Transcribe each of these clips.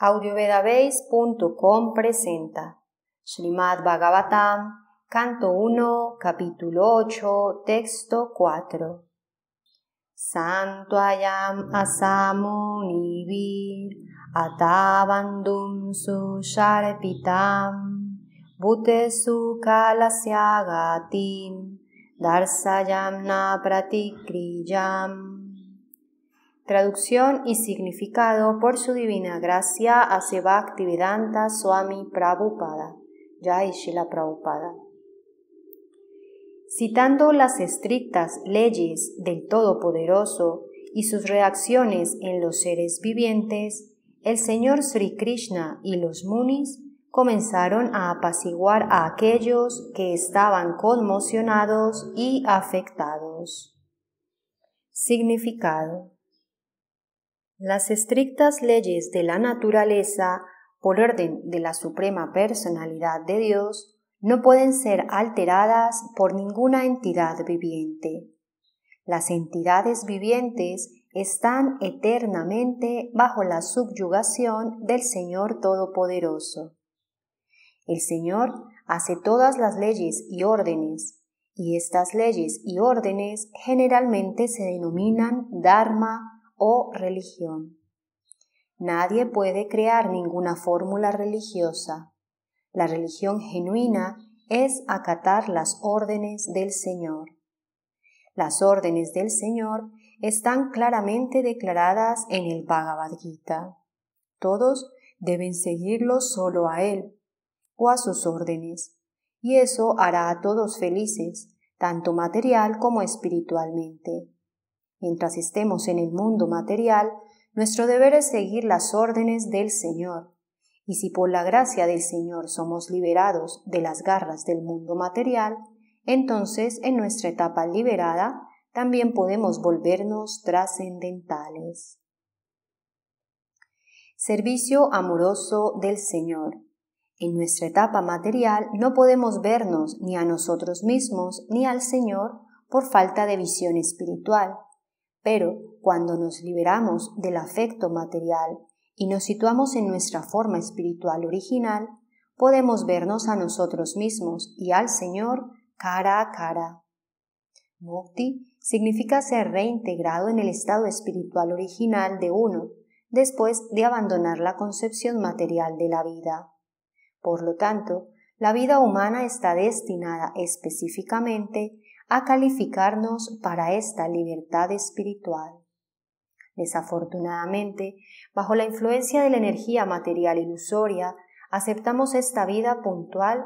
audiovedabase.com presenta Srimad Bhagavatam, canto 1, capítulo 8, texto 4. Santuayam asamunivir atabandum Sharepitam butesu kalasyagatim darsayam na pratikriyam Traducción y significado por su divina gracia a Sebaktivedanta Swami Prabhupada, Jai Prabhupada. Citando las estrictas leyes del Todopoderoso y sus reacciones en los seres vivientes, el Señor Sri Krishna y los munis comenzaron a apaciguar a aquellos que estaban conmocionados y afectados. Significado las estrictas leyes de la naturaleza, por orden de la Suprema Personalidad de Dios, no pueden ser alteradas por ninguna entidad viviente. Las entidades vivientes están eternamente bajo la subyugación del Señor Todopoderoso. El Señor hace todas las leyes y órdenes, y estas leyes y órdenes generalmente se denominan Dharma o religión. Nadie puede crear ninguna fórmula religiosa. La religión genuina es acatar las órdenes del Señor. Las órdenes del Señor están claramente declaradas en el Bhagavad Gita. Todos deben seguirlo solo a Él o a sus órdenes, y eso hará a todos felices, tanto material como espiritualmente mientras estemos en el mundo material, nuestro deber es seguir las órdenes del Señor. Y si por la gracia del Señor somos liberados de las garras del mundo material, entonces en nuestra etapa liberada también podemos volvernos trascendentales. Servicio amoroso del Señor. En nuestra etapa material no podemos vernos ni a nosotros mismos ni al Señor por falta de visión espiritual. Pero cuando nos liberamos del afecto material y nos situamos en nuestra forma espiritual original, podemos vernos a nosotros mismos y al Señor cara a cara. Mukti significa ser reintegrado en el estado espiritual original de uno, después de abandonar la concepción material de la vida. Por lo tanto, la vida humana está destinada específicamente a calificarnos para esta libertad espiritual. Desafortunadamente, bajo la influencia de la energía material ilusoria, aceptamos esta vida puntual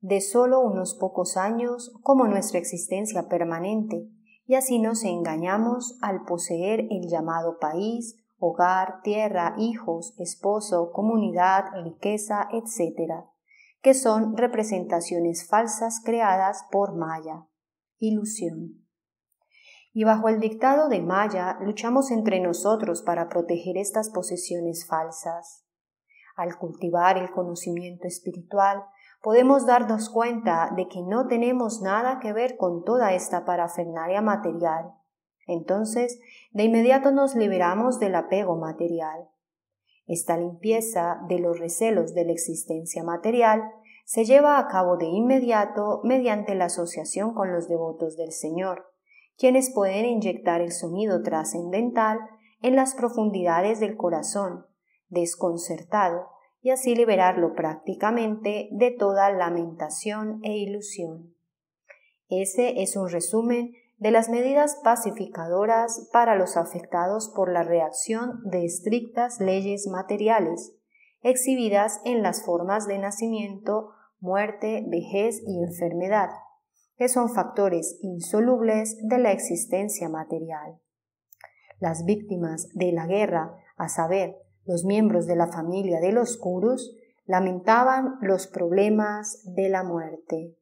de solo unos pocos años como nuestra existencia permanente, y así nos engañamos al poseer el llamado país, hogar, tierra, hijos, esposo, comunidad, riqueza, etc., que son representaciones falsas creadas por Maya ilusión. Y bajo el dictado de Maya luchamos entre nosotros para proteger estas posesiones falsas. Al cultivar el conocimiento espiritual, podemos darnos cuenta de que no tenemos nada que ver con toda esta parafernalia material. Entonces, de inmediato nos liberamos del apego material. Esta limpieza de los recelos de la existencia material se lleva a cabo de inmediato mediante la asociación con los devotos del Señor, quienes pueden inyectar el sonido trascendental en las profundidades del corazón, desconcertado, y así liberarlo prácticamente de toda lamentación e ilusión. Ese es un resumen de las medidas pacificadoras para los afectados por la reacción de estrictas leyes materiales, exhibidas en las formas de nacimiento, muerte, vejez y enfermedad, que son factores insolubles de la existencia material. Las víctimas de la guerra, a saber, los miembros de la familia de los curus lamentaban los problemas de la muerte.